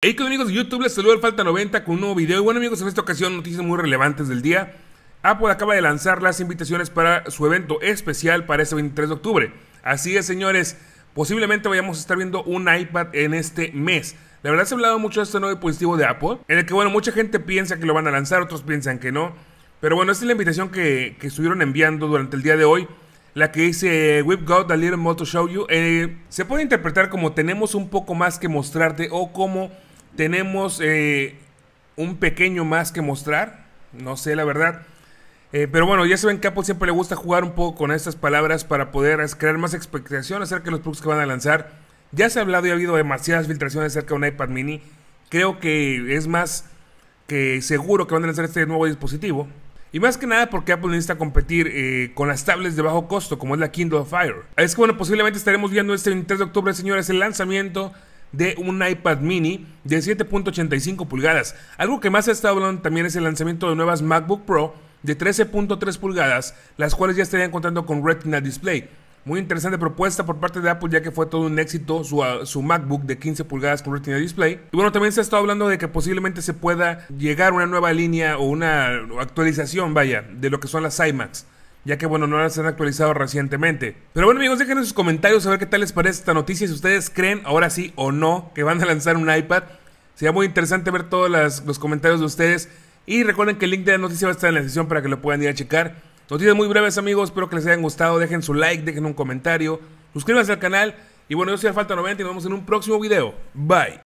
Hey, qué amigos de YouTube, les saludo al Falta 90 con un nuevo video. Y bueno, amigos, en esta ocasión noticias muy relevantes del día. Apple acaba de lanzar las invitaciones para su evento especial para este 23 de octubre. Así es, señores, posiblemente vayamos a estar viendo un iPad en este mes. La verdad se ha hablado mucho de este nuevo dispositivo de Apple, en el que, bueno, mucha gente piensa que lo van a lanzar, otros piensan que no. Pero bueno, esta es la invitación que, que estuvieron enviando durante el día de hoy la que dice eh, We've Got a Little More to Show You, eh, se puede interpretar como tenemos un poco más que mostrarte o como tenemos eh, un pequeño más que mostrar. No sé, la verdad. pero bueno, ya saben que Apple siempre le gusta jugar un poco con estas palabras para poder crear más expectación acerca de los productos que van a lanzar. Ya se ha hablado y ha habido demasiadas filtraciones acerca de un iPad mini. Creo que es más que seguro que van a lanzar este nuevo dispositivo. Y más que nada porque Apple necesita competir eh, con las tablets de bajo costo, como es la Kindle Fire. Es que bueno, posiblemente estaremos viendo este 23 de octubre, señores, el lanzamiento de un iPad mini de 7.85 pulgadas. Algo que más se está hablando también es el lanzamiento de nuevas MacBook Pro de 13.3 pulgadas, las cuales ya estarían contando con Retina Display. Muy interesante propuesta por parte de Apple, ya que fue todo un éxito su, ah, MacBook de 15 pulgadas con Retina Display. Y bueno, también se ha estado hablando de que posiblemente se pueda llegar una nueva línea o una actualización, vaya, de lo que son las iMacs. Ya que bueno, no las han actualizado recientemente. Pero bueno amigos, dejen sus comentarios a ver qué tal les parece esta noticia. Si ustedes creen, ahora sí o no, que van a lanzar un iPad. Sería muy interesante ver todos los comentarios de ustedes. Y recuerden que el link de la noticia va a estar en la descripción para que lo puedan ir a checar. Noticias muy breves, amigos. Espero que les hayan gustado. Dejen su like, dejen un comentario. Suscríbanse al canal. Y bueno, yo soy Falta 90 y nos vemos en un próximo video. Bye.